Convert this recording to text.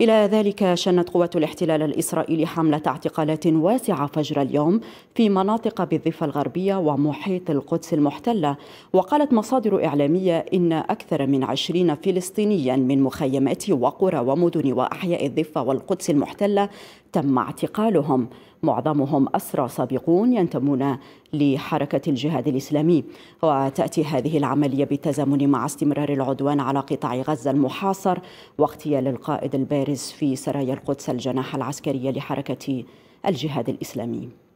إلى ذلك شنت قوات الاحتلال الإسرائيلي حملة اعتقالات واسعة فجر اليوم في مناطق بالضفة الغربية ومحيط القدس المحتلة وقالت مصادر إعلامية إن أكثر من عشرين فلسطينيا من مخيمات وقرى ومدن وأحياء الضفة والقدس المحتلة تم اعتقالهم معظمهم أسرى سابقون ينتمون لحركة الجهاد الإسلامي وتأتي هذه العملية بالتزامن مع استمرار العدوان على قطاع غزة المحاصر واغتيال القائد البارز في سرايا القدس الجناح العسكري لحركة الجهاد الإسلامي